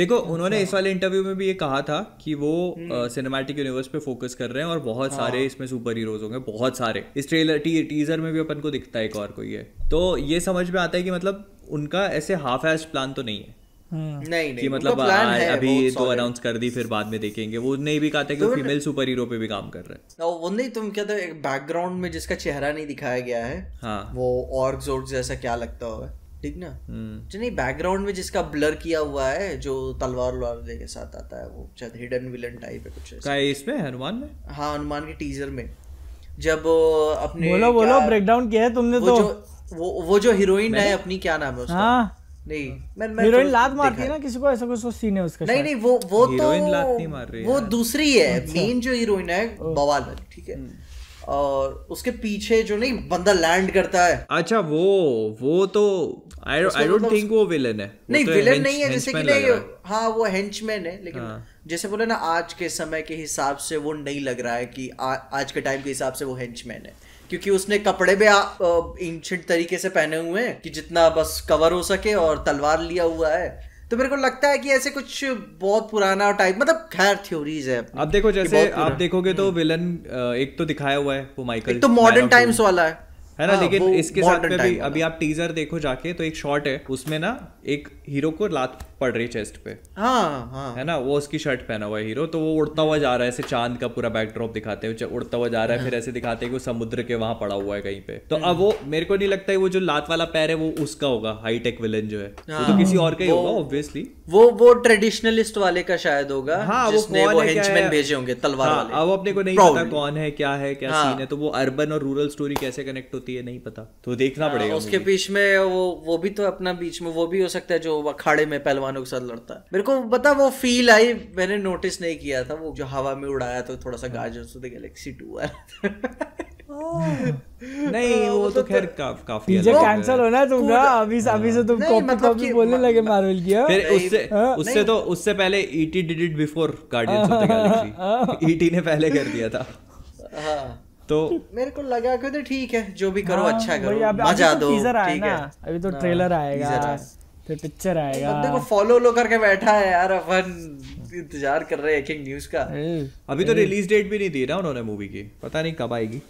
देखो अच्छा। उन्होंने इस वाले इंटरव्यू में भी ये कहा था कि वो सिनेमैटिक हम्म। यूनिवर्स पे फोकस कर रहे हैं और बहुत हाँ। सारे इसमें सुपर हीरोज होंगे बहुत सारे इस ट्रेलर टी, टीजर में भी अपन को दिखता है एक और कोई है तो ये समझ में आता है कि मतलब उनका ऐसे हाफ एस्ट प्लान तो नहीं है नहीं हम्म। नहीं कि मतलब आ, अभी तो अनाउंस कर दी फिर बाद में देखेंगे वो नहीं भी कहा था कि वो फीमेल सुपर हीरो पे भी काम कर रहा है तो वो नहीं तुम क्या था तो बैकग्राउंड में जिसका चेहरा नहीं दिखाया गया है हाँ वो और जोर जैसा क्या लगता होगा ठीक ना जो हम्म। अच्छा, नहीं बैकग्राउंड में जिसका ब्लर किया हुआ है जो तलवार के साथ आता है वो शायद हिडन विलन टाइप है कुछ का इसमें हनुमान में हाँ हनुमान के टीजर में जब अपने बोलो बोलो ब्रेकडाउन किया है तुमने तो वो वो जो हीरोइन है अपनी क्या नाम है उसका हाँ नहीं मैं मैं हीरोइन तो लात मारती है ना किसी को ऐसा कुछ सीन तो है उसका नहीं नहीं वो वो तो हीरोइन लात नहीं मार रही वो दूसरी है मेन अच्छा। जो हीरोइन है बवाल ठीक है हम्म। और उसके पीछे जो नहीं बंदा लैंड करता है अच्छा वो वो तो आई डोंट थिंक वो विलेन है वो नहीं तो विलेन हेंच, नहीं है जैसे कि नहीं हाँ वो हेंचमैन है लेकिन हाँ. जैसे बोले ना आज के समय के हिसाब से वो नहीं लग रहा है कि आ, आज के टाइम के हिसाब से वो हेंचमैन है क्योंकि उसने कपड़े भी इंशेंट तरीके से पहने हुए हैं कि जितना बस कवर हो सके और तलवार लिया हुआ है तो मेरे को लगता है कि ऐसे कुछ बहुत पुराना टाइप मतलब खैर थ्योरीज है आप देखो जैसे आप देखोगे तो विलन हम्म। एक तो दिखाया हुआ है वो माइकल तो मॉडर्न टाइम्स वाला है है ना हाँ, लेकिन इसके साथ में भी अभी आप टीजर देखो जाके तो एक शॉट है उसमें ना एक हीरो को लात पड़ रही चेस्ट पे हाँ हाँ है ना वो उसकी शर्ट पहना हुआ है हीरो तो वो उड़ता हुआ जा रहा है ऐसे चांद का पूरा बैकड्रॉप दिखाते हैं उड़ता हुआ जा रहा है फिर ऐसे दिखाते हैं कि वो समुद्र के वहां पड़ा हुआ है कहीं पे तो अब वो मेरे को नहीं लगता है वो जो लात वाला पैर है वो उसका होगा हाईटेक विलन जो है वो तो हाँ। किसी और का ही होगा ऑब्वियसली वो वो ट्रेडिशनलिस्ट वाले का शायद होगा हाँ जिसने वो वो हेंचमैन भेजे होंगे तलवार हाँ, वाले अब अपने को नहीं पता कौन है क्या है क्या सीन हाँ। है तो वो अर्बन और रूरल स्टोरी कैसे कनेक्ट होती है नहीं पता तो देखना पड़ेगा उसके बीच में वो वो भी तो अपना बीच में वो भी हो सकता है जो अखाड़े में पहलवान मुसलमानों के साथ लड़ता है मेरे को पता वो फील आई मैंने नोटिस नहीं किया था वो जो हवा में उड़ाया तो थोड़ा सा हाँ। गाजर ऑफ द गैलेक्सी टू वाला नहीं हाँ, वो, तो, तो खैर काफी टीजर कैंसिल होना ना अभी अभी से तुम कॉपी मतलब कॉपी बोलने लगे मार्वल किया हाँ? फिर उससे मतलब उससे तो उससे पहले ET did it before Guardians of the Galaxy ET ने पहले कर दिया था तो मेरे को लगा कि तो ठीक है जो भी करो अच्छा करो मजा तो दो ठीक है अभी तो ट्रेलर आएगा फिर पिक्चर आएगा बंदे को फॉलो लो करके बैठा है यार अपन इंतजार कर रहे हैं एक एक न्यूज का अभी तो रिलीज डेट भी नहीं दी ना उन्होंने मूवी की पता नहीं कब आएगी